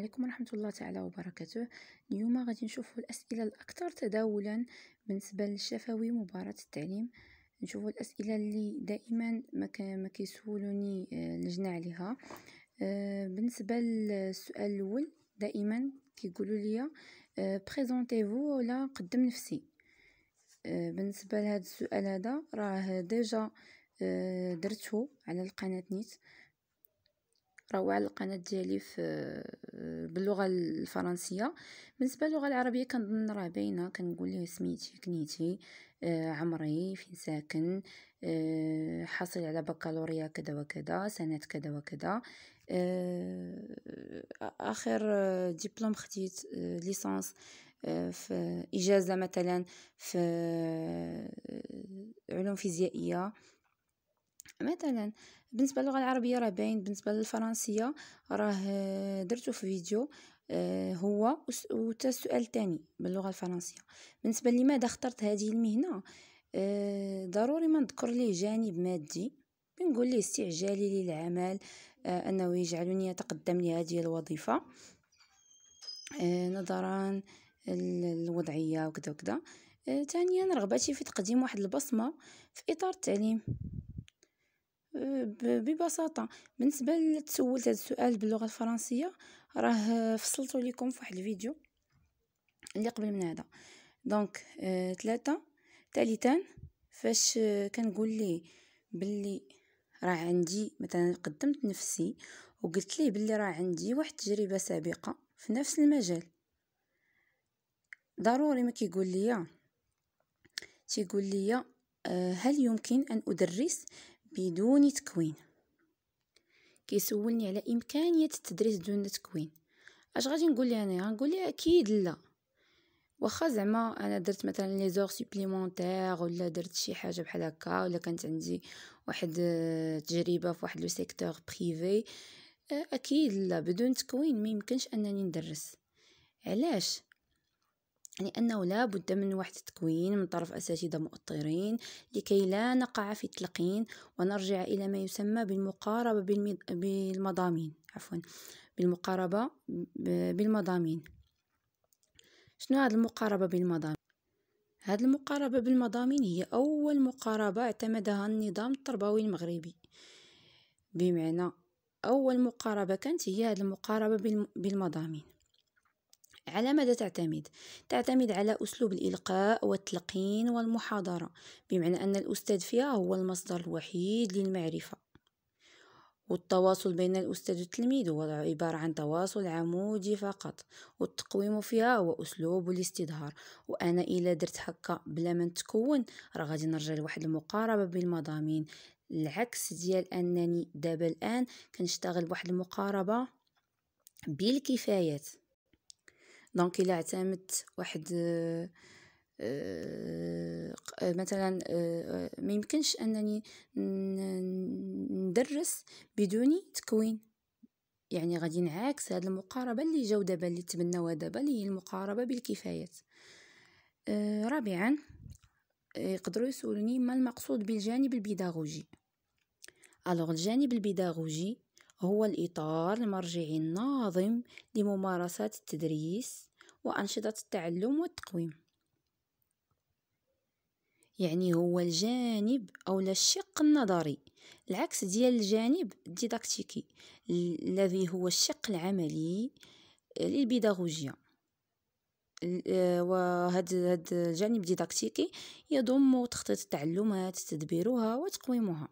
عليكم ورحمة الله تعالى وبركاته اليوم غادي نشوفوا الأسئلة الأكثر تداولا بالنسبة للشفوي مباراة التعليم نشوفوا الأسئلة اللي دائما ما كيسولوني آه، لجنة عليها آه، بالنسبة للسؤال الأول دائما كيقولوا لي بريزونتيفو آه، ولا قدم نفسي بالنسبة لهذا السؤال هذا راه ديجا درته على القناة نيت راهو على القناه ديالي في آه، باللغه الفرنسيه بالنسبه للغه العربيه كنظن راه باينه كنقول ليه سميتي كنيتي آه، عمري فين ساكن آه، حاصل على بكالوريا كذا وكذا سنه كذا وكذا اخر دبلوم خديت ليسانس في اجازه مثلا في علوم فيزيائيه مثلا بالنسبه للغه العربيه راه باين بالنسبه للفرنسيه راه آه، درتو في فيديو آه، هو وتا السؤال الثاني باللغه الفرنسيه بالنسبه لماذا اخترت هذه المهنه آه، ضروري ما نذكر ليه جانب مادي بنقول ليه استعجالي للعمل انه يجعلني اتقدم لهذه الوظيفه نظرا الوضعيه وكذا وكذا ثانيا رغبتي في تقديم واحد البصمه في اطار التعليم ببساطه بالنسبه لتسولت هذا السؤال باللغه الفرنسيه راه فصلت لكم فواحد الفيديو اللي قبل من هذا دونك ثلاثة آه، ثالثا فاش آه، كنقول لي باللي راه عندي مثلا قدمت نفسي وقلت لي باللي راه عندي واحد تجربه سابقه في نفس المجال ضروري ما كيقول لي تيقول لي آه، هل يمكن ان ادرس بدون تكوين كيسولني على امكانيه التدريس دون تكوين اش غادي نقول ليه انا غنقول ليه اكيد لا واخا زعما انا درت مثلا لي زور سوبليمونتير ولا درت شي حاجه بحال هكا ولا كانت عندي واحد آه، تجربه في واحد لو سيكتور بريفي آه، اكيد لا بدون تكوين ما يمكنش انني ندرس علاش يعني أنه لا بد من واحد التكوين من طرف أساتذة مؤطرين لكي لا نقع في التلقين ونرجع إلى ما يسمى بالمقاربة بالمضامين عفوا بالمقاربة بالمضامين شنو هذه المقاربة بالمضامين هذه المقاربة بالمضامين هي أول مقاربة اعتمدها النظام التربوي المغربي بمعنى أول مقاربة كانت هي هذه المقاربة بالمضامين على ماذا تعتمد؟ تعتمد على أسلوب الإلقاء والتلقين والمحاضرة بمعنى أن الأستاذ فيها هو المصدر الوحيد للمعرفة والتواصل بين الأستاذ والتلميذ هو عبارة عن تواصل عمودي فقط والتقويم فيها هو أسلوب الاستظهار وأنا إلا درت هكا بلا ما تكون راه غادي نرجع لواحد المقاربة بالمضامين العكس ديال أنني دابا الآن كنشتغل بواحد المقاربة بالكفايات دونك الا اعتمدت واحد آه، مثلا آه، ما يمكنش انني ندرس بدون تكوين يعني غادي نعاكس هذه المقاربه اللي جاو دابا اللي تبناوها دابا اللي هي المقاربه بالكفايات آه، رابعا يقدروا يسولوني ما المقصود بالجانب البيداغوجي الوغ الجانب البيداغوجي هو الإطار المرجعي الناظم لممارسات التدريس وأنشطة التعلم والتقويم يعني هو الجانب أو الشق النظري العكس ديال الجانب الديداكتيكي الذي هو الشق العملي للبيداغوجيا آه، وهذا الجانب الديداكتيكي يضم تخطيط التعلمات تدبيرها وتقويمها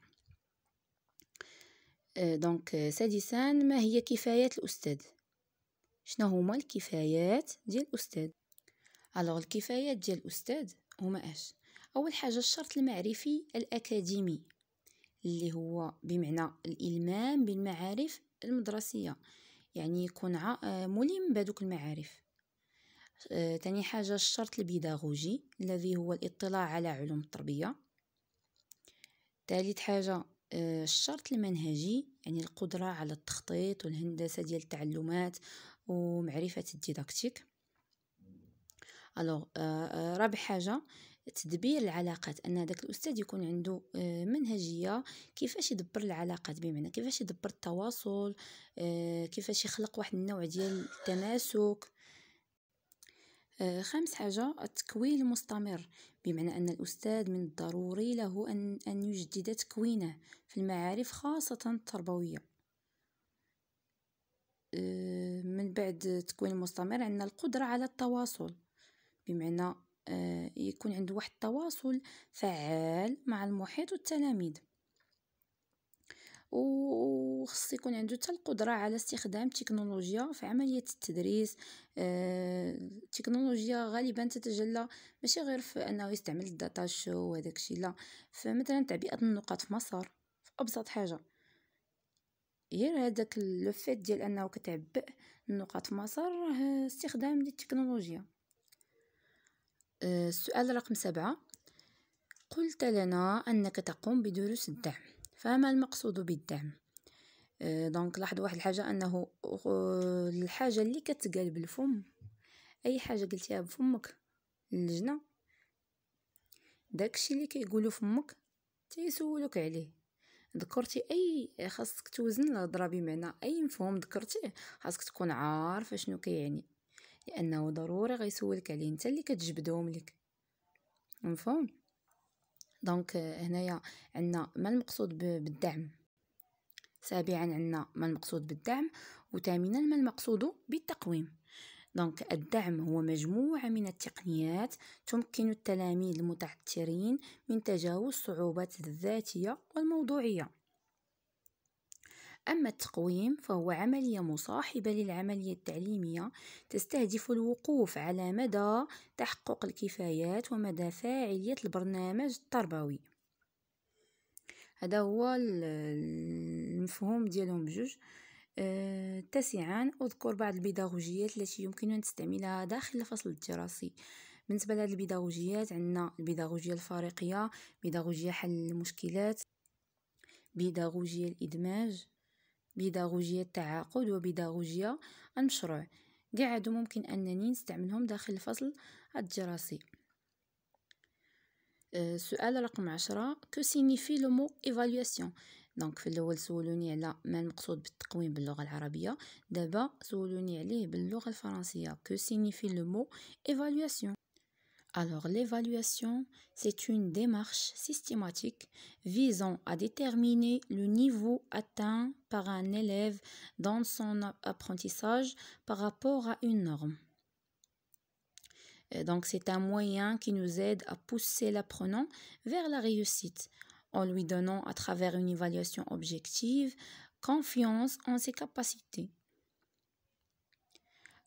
دونك آه، آه، سادسا ما هي كفايات الأستاذ شنو هما الكفايات ديال الأستاذ الوغ الكفايات ديال الأستاذ هما اش أول حاجة الشرط المعرفي الأكاديمي اللي هو بمعنى الإلمام بالمعارف المدرسية يعني يكون آه، ملم بهذوك المعارف تاني حاجة الشرط البيداغوجي الذي هو الاطلاع على علوم التربية ثالث حاجة آه، الشرط المنهجي يعني القدرة على التخطيط والهندسة ديال التعلمات ومعرفة الديداكتيك الوغ آه، آه، رابع حاجة تدبير العلاقات ان داك الاستاذ يكون عنده منهجيه كيفاش يدبر العلاقات بمعنى كيفاش يدبر التواصل كيفاش يخلق واحد النوع ديال التماسك آه، خامس حاجة التكوين المستمر بمعنى أن الأستاذ من الضروري له أن يجدد تكوينه في المعارف خاصة التربوية آه، من بعد التكوين المستمر عندنا القدرة على التواصل بمعنى آه، يكون عنده واحد التواصل فعال مع المحيط والتلاميذ وخص يكون عنده حتى القدره على استخدام تكنولوجيا في عمليه التدريس آه، التكنولوجيا غالبا تتجلى ماشي غير في انه يستعمل الداتا شو وهذاك الشيء لا فمثلا تعبئه النقاط في مسار في ابسط حاجه غير هذاك لو فيت ديال انه كتعبئ النقاط في مسار راه استخدام للتكنولوجيا آه، السؤال رقم سبعة قلت لنا أنك تقوم بدروس الدعم فما المقصود بالدعم آه، دونك لاحظوا واحد الحاجه انه الحاجه اللي كتقال بالفم اي حاجه قلتيها بفمك اللجنه داكشي اللي كيقولوا فمك تيسولوك عليه ذكرتي اي خاصك توزن الهضره بمعنى اي مفهوم ذكرتيه خاصك تكون عارفه شنو كيعني كي لانه ضروري غيسولك عليه انت اللي كتجبدهم لك مفهوم دونك هنايا عندنا ما المقصود بالدعم سابعا عندنا ما المقصود بالدعم وثامنا ما المقصود بالتقويم دونك الدعم هو مجموعة من التقنيات تمكن التلاميذ المتعثرين من تجاوز الصعوبات الذاتية والموضوعية أما التقويم فهو عملية مصاحبة للعملية التعليمية تستهدف الوقوف على مدى تحقق الكفايات ومدى فاعلية البرنامج التربوي هذا هو المفهوم ديالهم بجوج آه، تاسعا أذكر بعض البيداغوجيات التي يمكن أن تستعملها داخل الفصل الدراسي بالنسبة لهاد البيداغوجيات عندنا البيداغوجية الفارقية بيداغوجية حل المشكلات بيداغوجية الإدماج بيداغوجية التعاقد وبيداغوجية المشروع قاعد ممكن انني نستعملهم داخل الفصل الدراسي السؤال أه، رقم عشرة كو سينيفي لو مو ايفاليواسيون دونك في الاول سولوني على ما المقصود بالتقويم باللغه العربيه دابا سولوني عليه باللغه الفرنسيه كو سينيفي لو مو ايفاليواسيون Alors l'évaluation, c'est une démarche systématique visant à déterminer le niveau atteint par un élève dans son apprentissage par rapport à une norme. Donc c'est un moyen qui nous aide à pousser l'apprenant vers la réussite en lui donnant à travers une évaluation objective confiance en ses capacités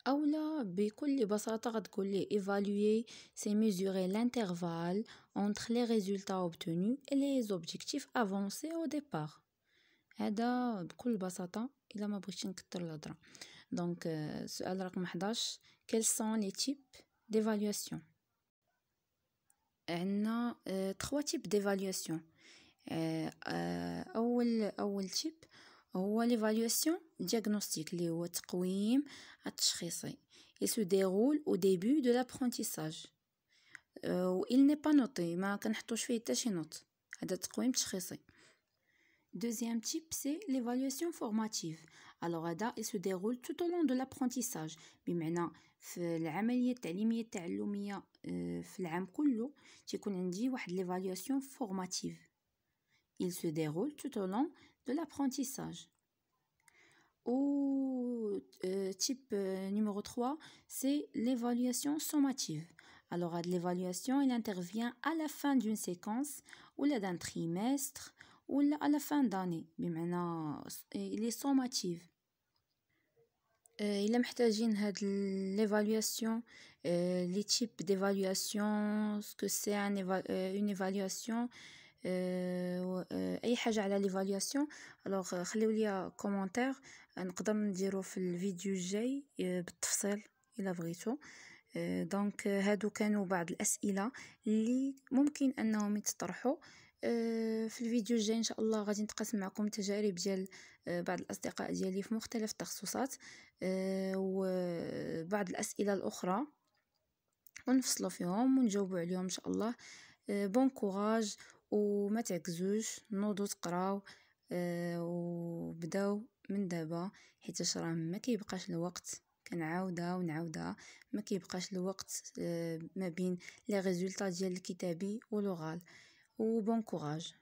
أولا بكل بساطة évaluer c'est mesurer l'intervalle entre les résultats obtenus et les objectifs avancés au départ هذا بكل بساطة ما بغيتش 11 euh, quels sont les types d'évaluation عندنا euh, trois types d'évaluation euh, اول تيب l'évaluation diagnostic اللي هو التقويم tashkhisi il se déroule au début de l'apprentissage و euh, il n'est pas noté ما كنحطوش فيه حتى شي نوت هذا تقويم تشخيصي Deuxième type, c'est l'évaluation formative. Alors, هذا il se déroule tout au long de l'apprentissage. mais maintenant l'évaluation formative. Il se déroule tout au long de l'apprentissage au type numéro 3, c'est l'évaluation sommative. Alors, à l'évaluation, il intervient à la fin d'une séquence, ou là d'un trimestre, ou à la fin d'année. Mais maintenant, il est sommative. Euh, il محتاجين l'évaluation euh, les types d'évaluation ce que c'est euh, une évaluation آه، آه، اي حاجه على ليفالياسيون الوغ آه، خليو لي كومونتير نقدر نديرو في الفيديو الجاي بالتفصيل الا بغيتو دونك هادو كانوا بعض الاسئله اللي ممكن انهم يتطرحوا في الفيديو الجاي ان شاء الله غادي نتقاسم معكم تجارب ديال بعض الاصدقاء ديالي في مختلف التخصصات وبعض الاسئله الاخرى ونفصلوا فيهم ونجاوبوا عليهم ان شاء الله بون كوراج وما تعكزوش نوضو تقراو أه وبداو من دابا حيت راه ما كيبقاش الوقت كنعاودها ونعاودها ما كيبقاش الوقت أه ما بين لي ريزولطا ديال الكتابي ولوغال وبون كوراج